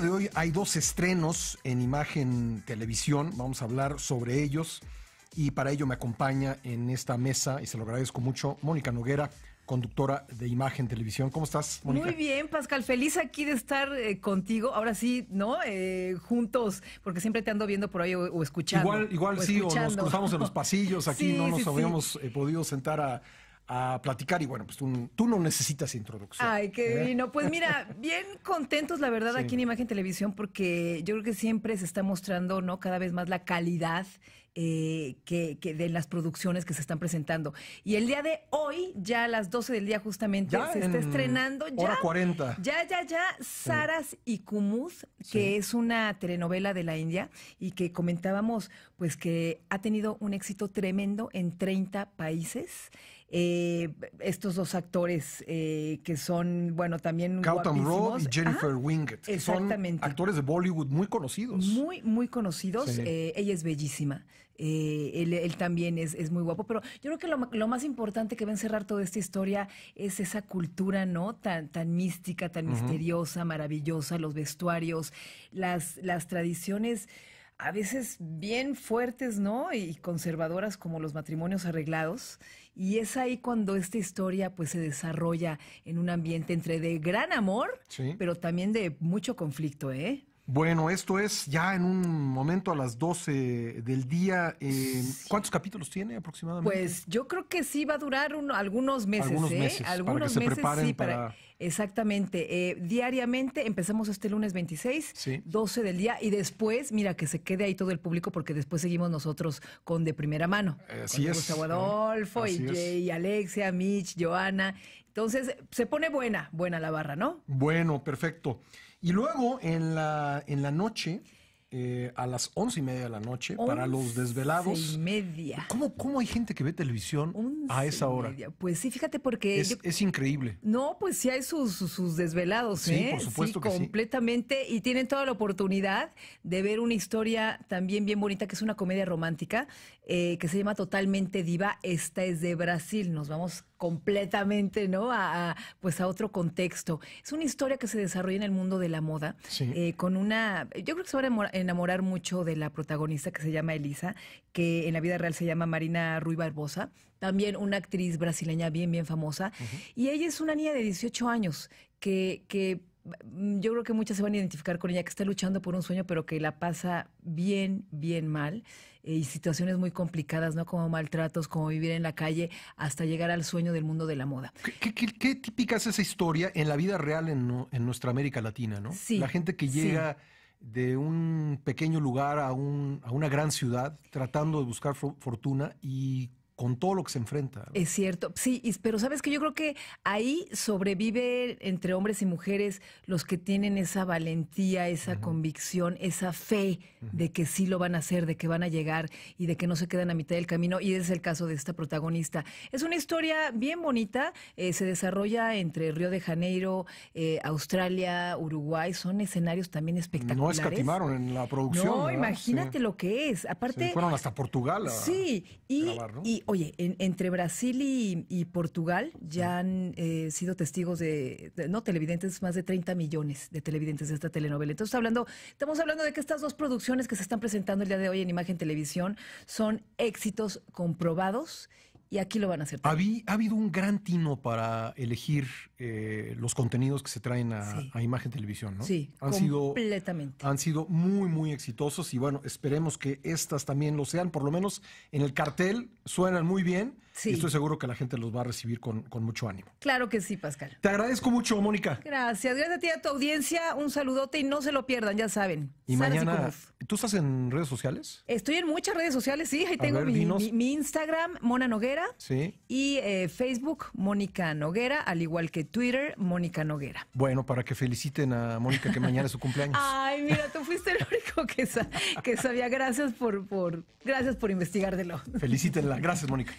de hoy hay dos estrenos en imagen televisión, vamos a hablar sobre ellos y para ello me acompaña en esta mesa y se lo agradezco mucho Mónica Noguera, conductora de Imagen Televisión. ¿Cómo estás, Mónica? Muy bien, Pascal. Feliz aquí de estar eh, contigo. Ahora sí, ¿no? Eh, juntos, porque siempre te ando viendo por ahí o, escuchando. Igual, igual sí, o nos cruzamos en los pasillos. Aquí no nos habíamos eh, podido sentar a, a platicar y bueno, pues tú, no necesitas introducción. Ay, qué ¿Eh? divino. Pues mira, bien contentos la verdad aquí en Imagen Televisión porque yo creo que siempre se está mostrando, ¿no? Cada vez más la calidad eh, que, de las producciones que se están presentando. Y el día de hoy, ya a las 12 del día justamente, se está estrenando ya. 40. Ya, ya, ya, Saras y Kumuz, que es una telenovela de la India y que comentábamos, pues que ha tenido un éxito tremendo en 30 países. Eh, estos dos actores eh, que son, bueno, también. Cautam Rowe y Jennifer Winget Exactamente. Son actores de Bollywood muy conocidos. Muy, muy conocidos. ella es bellísima. Eh, él, también es, muy guapo, pero yo creo que lo, más importante que va a encerrar toda esta historia es esa cultura, ¿no? Tan, tan mística, tan misteriosa, maravillosa, los vestuarios, las, las tradiciones a veces bien fuertes, ¿no? Y conservadoras como los matrimonios arreglados. Y es ahí cuando esta historia pues se desarrolla en un ambiente entre de gran amor, pero también de mucho conflicto, ¿eh? Bueno, esto es ya en un momento a las 12 del día. Eh, ¿Cuántos capítulos tiene aproximadamente? Pues yo creo que sí va a durar un, algunos meses. Algunos ¿eh? Algunos meses, sí, para... Exactamente. Eh, diariamente empezamos este lunes 26, 12 del día, y después, mira, que se quede ahí todo el público porque después seguimos nosotros con de primera mano. Así con es. Gustavo Adolfo Alexia, Mitch, Joana entonces, se pone buena, buena la barra, ¿no? Bueno, perfecto. Y luego, en la, en la noche, eh, a las once y media de la noche para los desvelados. y media. ¿Cómo, ¿Cómo hay gente que ve televisión a esa hora? Pues sí, fíjate porque... Es, es, increíble. No, pues sí hay sus, sus desvelados, sí, ¿eh? por supuesto sí, completamente. Y tienen toda la oportunidad de ver una historia también bien bonita, que es una comedia romántica, eh, que se llama Totalmente Diva. Esta es de Brasil. Nos vamos completamente, ¿no? A, pues a otro contexto. Es una historia que se desarrolla en el mundo de la moda, eh, con una... Yo creo que se va a enamorar mucho de la protagonista que se llama Elisa, que en la vida real se llama Marina Ruy Barbosa, también una actriz brasileña bien, bien famosa. Y ella es una niña de 18 años que, mm, yo creo que muchas se van a identificar con ella, que está luchando por un sueño, pero que la pasa bien, bien mal, eh, y situaciones muy complicadas, ¿no? Como maltratos, como vivir en la calle, hasta llegar al sueño del mundo de la moda. ¿Qué, qué, típica es esa historia en la vida real en, nuestra América Latina, ¿no? la gente que llega de un pequeño lugar a, un, a una gran ciudad, tratando de buscar fortuna y con todo lo que se enfrenta. Es cierto, sí, pero sabes que yo creo que ahí sobrevive entre hombres y mujeres los que tienen esa valentía, esa convicción, esa fe de que sí lo van a hacer, de que van a llegar y de que no se quedan a mitad del camino. Y es el caso de esta protagonista. Es una historia bien bonita, eh, se desarrolla entre Río de Janeiro, eh, Australia, Uruguay, son escenarios también espectaculares. No escatimaron en la producción. No, imagínate lo que es. Aparte, fueron hasta Portugal. sí, y Oye, entre Brasil y, Portugal ya han eh, sido testigos de, no televidentes, más de 30 millones de televidentes de esta telenovela. Entonces, hablando, estamos hablando de que estas dos producciones que se están presentando el día de hoy en Imagen Televisión son éxitos comprobados y aquí lo van a hacer. Habí, ha habido un gran tino para elegir eh, los contenidos que se traen a, Imagen Televisión, ¿no? Sí, han completamente. Sido, han sido muy, muy exitosos y bueno, esperemos que estas también lo sean. Por lo menos en el cartel suenan muy bien y estoy seguro que la gente los va a recibir con, mucho ánimo. Claro que sí, Pascal. Te agradezco mucho, Mónica. Gracias. Gracias a ti a tu audiencia. Un saludote y no se lo pierdan, ya saben. Y mañana, ¿tú estás en redes sociales? Estoy en muchas redes sociales, sí. Ahí tengo mi, Instagram, Mona Noguera. Sí. Y eh, Facebook, Mónica Noguera, al igual que Twitter, Mónica Noguera. Bueno, para que feliciten a Mónica que mañana es su cumpleaños. Ay, mira, tú fuiste el único que, sabía. Gracias por, por, gracias por investigártelo. Felicítenla. Gracias, Mónica.